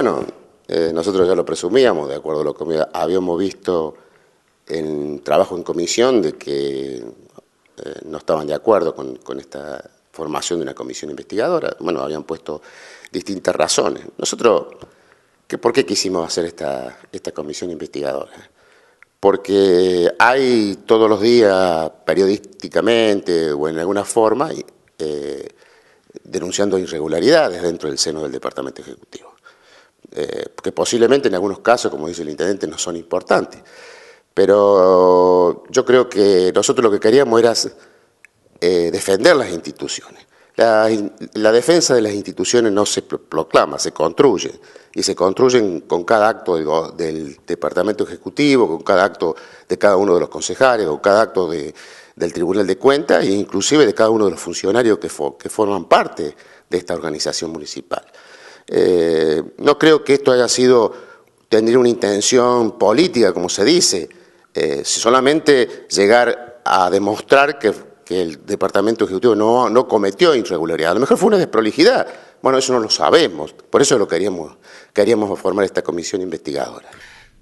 Bueno, eh, nosotros ya lo presumíamos, de acuerdo a lo que habíamos visto en trabajo en comisión, de que eh, no estaban de acuerdo con, esta formación de una comisión investigadora. Bueno, habían puesto distintas razones. Nosotros, ¿por qué quisimos hacer esta, esta comisión investigadora? Porque hay todos los días, periodísticamente o en alguna forma, eh, denunciando irregularidades dentro del seno del Departamento Ejecutivo. Eh, que posiblemente en algunos casos, como dice el intendente, no son importantes. Pero yo creo que nosotros lo que queríamos era eh, defender las instituciones. La, defensa de las instituciones no se proclama, se construye. Y se construyen con cada acto del, Departamento Ejecutivo, con cada acto de cada uno de los concejales, con cada acto de, del Tribunal de Cuentas e inclusive de cada uno de los funcionarios que forman parte de esta organización municipal. Eh, no creo que esto haya sido, tener una intención política, como se dice, eh, solamente llegar a demostrar que, el Departamento Ejecutivo no, no, cometió irregularidad. A lo mejor fue una desprolijidad. Bueno, eso no lo sabemos. Por eso lo queríamos, queríamos formar esta comisión investigadora.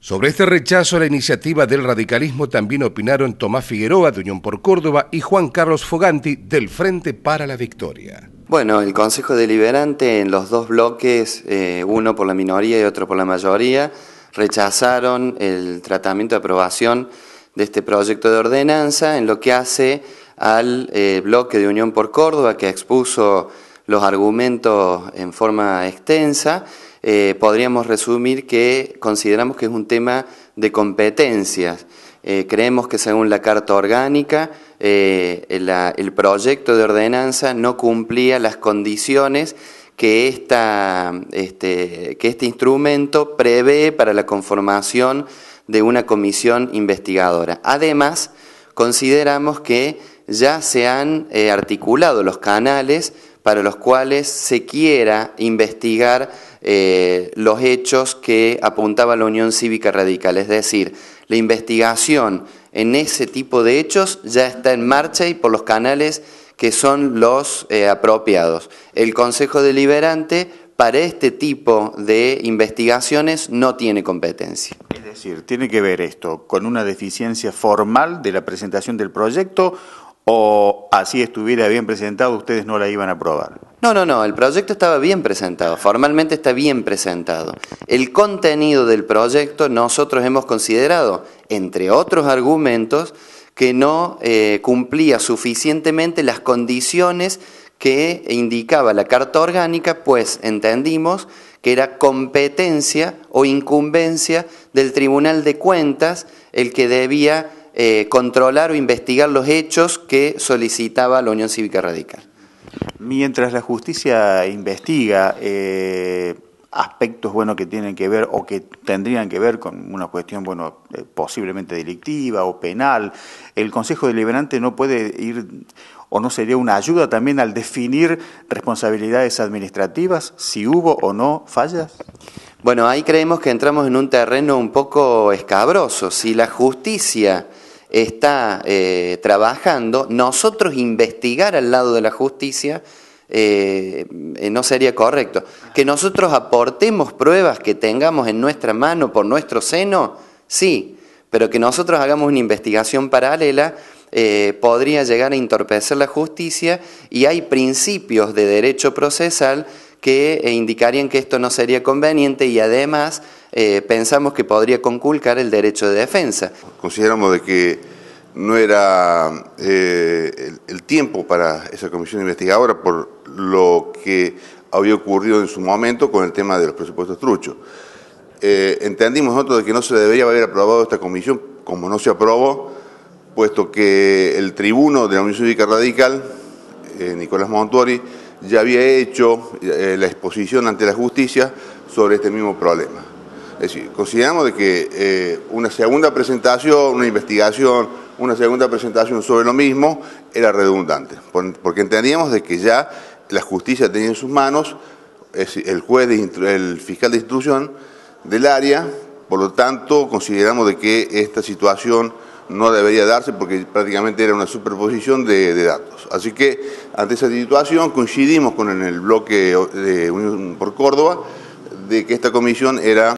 Sobre este rechazo a la iniciativa del radicalismo también opinaron Tomás Figueroa de Unión por Córdoba y Juan Carlos Foganti del Frente para la Victoria. Bueno, el Consejo Deliberante en los dos bloques, eh, uno por la minoría y otro por la mayoría, rechazaron el tratamiento de aprobación de este proyecto de ordenanza en lo que hace al eh, bloque de Unión por Córdoba que expuso los argumentos en forma extensa, eh, podríamos resumir que consideramos que es un tema de competencias. creemos que según la Carta Orgánica, eh, el proyecto de ordenanza no cumplía las condiciones que, esta, este, que este instrumento prevé para la conformación de una comisión investigadora. Además, consideramos que ya se han eh, articulado los canales para los cuales se quiera investigar eh, los hechos que apuntaba la Unión Cívica Radical, es decir, la investigación en ese tipo de hechos ya está en marcha y por los canales que son los eh, apropiados. El Consejo Deliberante para este tipo de investigaciones no tiene competencia. Es decir, tiene que ver esto con una deficiencia formal de la presentación del proyecto o así estuviera bien presentado, ustedes no la iban a aprobar. No, no, no, el proyecto estaba bien presentado, formalmente está bien presentado. El contenido del proyecto nosotros hemos considerado, entre otros argumentos, que no eh, cumplía suficientemente las condiciones que indicaba la Carta Orgánica, pues entendimos que era competencia o incumbencia del Tribunal de Cuentas el que debía eh, controlar o investigar los hechos que solicitaba la Unión Cívica Radical. Mientras la justicia investiga eh, aspectos bueno, que tienen que ver o que tendrían que ver con una cuestión bueno, eh, posiblemente delictiva o penal, el Consejo Deliberante no puede ir o no sería una ayuda también al definir responsabilidades administrativas, si hubo o no fallas. Bueno, ahí creemos que entramos en un terreno un poco escabroso. Si la justicia está eh, trabajando, nosotros investigar al lado de la justicia eh, eh, no sería correcto. Que nosotros aportemos pruebas que tengamos en nuestra mano por nuestro seno, sí, pero que nosotros hagamos una investigación paralela podría llegar a entorpecer la justicia y hay principios de derecho procesal que e indicarían que esto no sería conveniente y además eh, pensamos que podría conculcar el derecho de defensa. Consideramos de que no era eh, el, tiempo para esa comisión investigadora por lo que había ocurrido en su momento con el tema de los presupuestos truchos. Eh, entendimos nosotros de que no se debería haber aprobado esta comisión, como no se aprobó, puesto que el tribuno de la Unión Cívica Radical, Nicolás Montuori, ya había hecho eh, la exposición ante la justicia sobre este mismo problema. Es decir, consideramos de que eh, una segunda presentación, una investigación, una segunda presentación sobre lo mismo era redundante, porque entendíamos de que ya la justicia tenía en sus manos el juez, el fiscal de instrucción del área, por lo tanto consideramos de que esta situación no debería darse porque prácticamente era una superposición de, datos. Así que ante esa situación coincidimos con el bloque de por Córdoba de que esta comisión era...